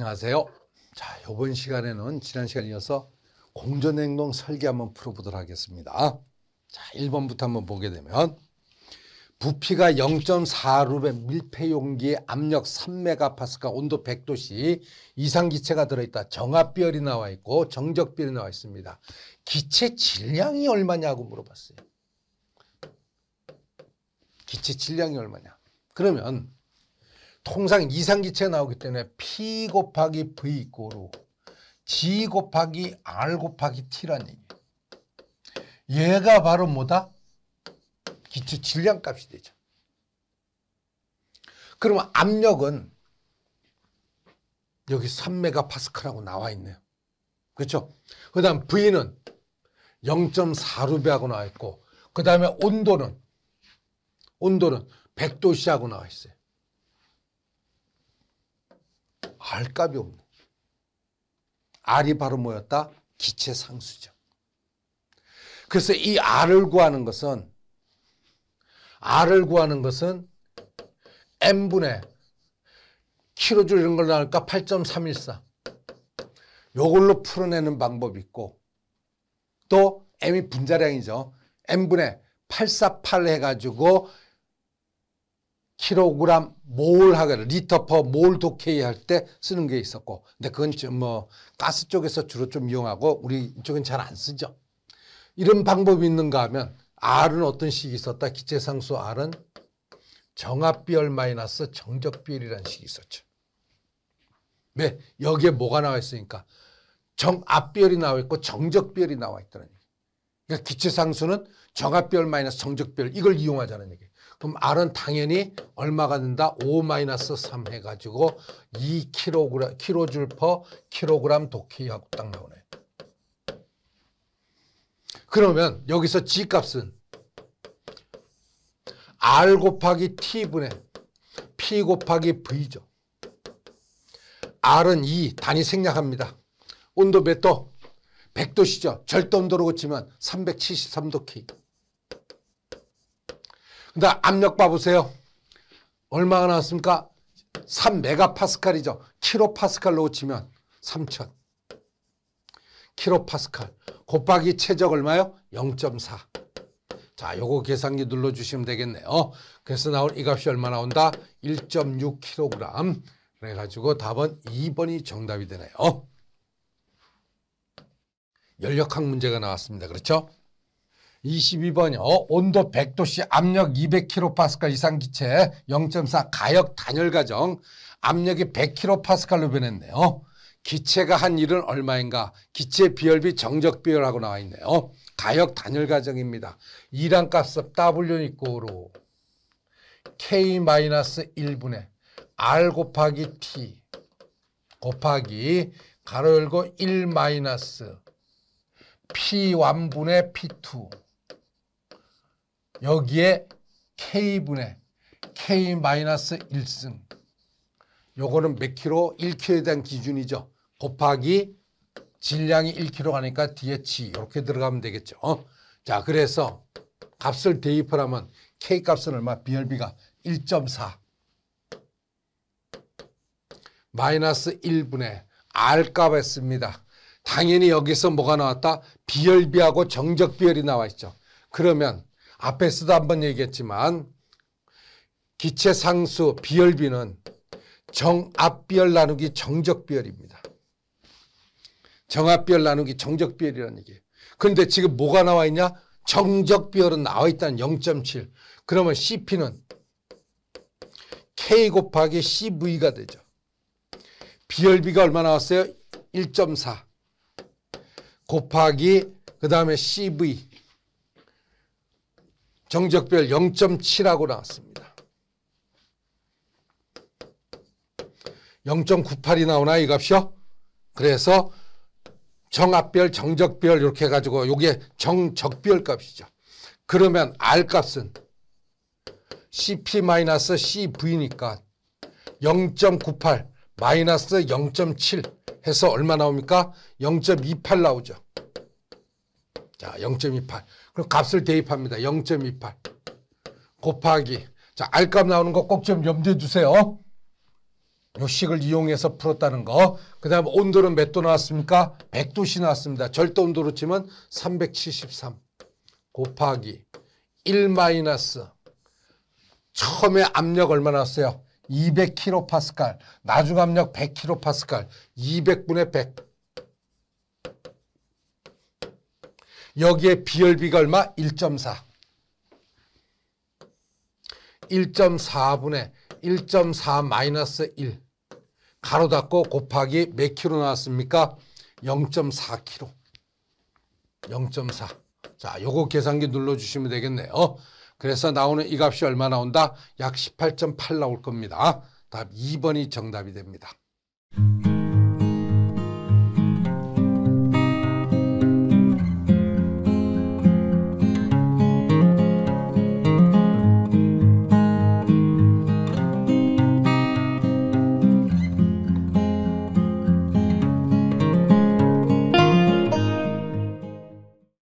안녕하세요. 자, 이번 시간에는 지난 시간에 이어서 공전행동 설계 한번 풀어보도록 하겠습니다. 자, 1번부터 한번 보게 되면 부피가 0.4루의 밀폐용기에 압력 3메가파스카 온도 100도씨 이상 기체가 들어있다. 정압비열이 나와 있고 정적비열이 나와 있습니다. 기체 질량이 얼마냐고 물어봤어요. 기체 질량이 얼마냐. 그러면 통상 이상기체가 나오기 때문에 P 곱하기 V 있고로 G 곱하기 R 곱하기 T란 얘기예요. 얘가 바로 뭐다? 기체 질량값이 되죠. 그러면 압력은 여기 3메가파스칼하고 나와 있네요. 그렇죠? 그 다음 V는 0.4루비하고 나와 있고 그 다음에 온도는 온도는 100도씨하고 나와 있어요. 알값이 없네. R이 바로 뭐였다? 기체 상수죠. 그래서 이 R을 구하는 것은 R을 구하는 것은 M분의 킬로줄 이런 걸 나올까 8.314 요걸로 풀어내는 방법이 있고 또 M이 분자량이죠. M분의 848 해가지고 킬로그램 몰하거 리터 퍼몰 도케이 할 때 쓰는 게 있었고 근데 그건 좀뭐 가스 쪽에서 주로 좀 이용하고 우리 이쪽은 잘 안 쓰죠. 이런 방법이 있는가 하면 R은 어떤 식이 있었다. 기체상수 R은 정압비열 마이너스 정적비열이라는 식이 있었죠. 네, 여기에 뭐가 나와 있으니까 정압비열이 나와 있고 정적비열이 나와 있다는 얘기. 그러니까 기체상수는 정압비열 마이너스 정적비열 이걸 이용하자는 얘기. 그럼 R은 당연히 얼마가 된다? 5 3 해가지고 2 k 로 k g 킬로줄 퍼킬그램 도키하고 딱 나오네. 그러면 여기서 G 값은 R 곱하기 T분의 P 곱하기 V죠. R은 2, 단위 생략합니다. 온도 몇 도? 100도시죠. 절도 온도로 걷지만 373도 K. 근데 압력 봐보세요. 얼마가 나왔습니까? 3메가파스칼이죠. 킬로파스칼로 치면 3 0 0로파스칼 곱하기 최적 얼마요? 0.4. 자, 요거 계산기 눌러주시면 되겠네요. 그래서 나올 이 값이 얼마 나온다? 1.6kg. 그래가지고 답은 2번이 정답이 되네요. 연력학 문제가 나왔습니다. 그렇죠? 22번이 요 어, 온도 100도씨 압력 200kPa 이상 기체 0.4 가역 단열 과정 압력이 100kPa로 변했네요. 기체가 한 일은 얼마인가? 기체 비열비 정적 비열하고 나와 있네요. 가역 단열 과정입니다. 이란 가스 W 이고로 K-1분의 R 곱하기 T 곱하기 가로 열고 1 P1분의 P2 여기에 K분의 K-1승 요거는 몇 킬로? 1킬로에 대한 기준이죠. 곱하기 질량이 1킬로 가니까 DH 이렇게 들어가면 되겠죠. 어? 자 그래서 값을 대입을 하면 K값은 얼마? 비열비가1.4 마이너스 1분의 R값 했습니다. 당연히 여기서 뭐가 나왔다? 비열비하고 정적비열이 나와 있죠. 그러면 앞에서도 한번 얘기했지만 기체 상수 비열비는 정압비열 나누기 정적비열입니다. 정압비열 나누기 정적비열이라는 얘기예요. 그런데 지금 뭐가 나와 있냐? 정적비열은 나와 있다는 0.7. 그러면 CP는 K 곱하기 CV가 되죠. 비열비가 얼마 나왔어요? 1.4 곱하기 그 다음에 CV 정적별 0.7하고 나왔습니다. 0.98이 나오나 이 값이요? 그래서 정압별, 정적별 이렇게 해가지고 이게 정적별 값이죠. 그러면 R 값은 CP-CV니까 0.98 마이너스 0.7 해서 얼마 나옵니까? 0.28 나오죠. 자, 0.28. 그럼 값을 대입합니다. 0.28 곱하기. 자, 알 값 나오는 거 꼭 좀 염두에 두세요. 요식을 이용해서 풀었다는 거. 그 다음 온도는 몇 도 나왔습니까? 100도씨 나왔습니다. 절대 온도로 치면 373 곱하기 1 마이너스. 처음에 압력 얼마 나왔어요? 200kPa. 나중 압력 100kPa. 200분의 100. 여기에 비열비가 얼마? 1.4. 1.4분의 1.4 마이너스 1. 가로 닫고 곱하기 몇 킬로 나왔습니까? 0.4 킬로. 0.4. 자, 요거 계산기 눌러주시면 되겠네요. 그래서 나오는 이 값이 얼마 나온다? 약 18.8 나올 겁니다. 답 2번이 정답이 됩니다.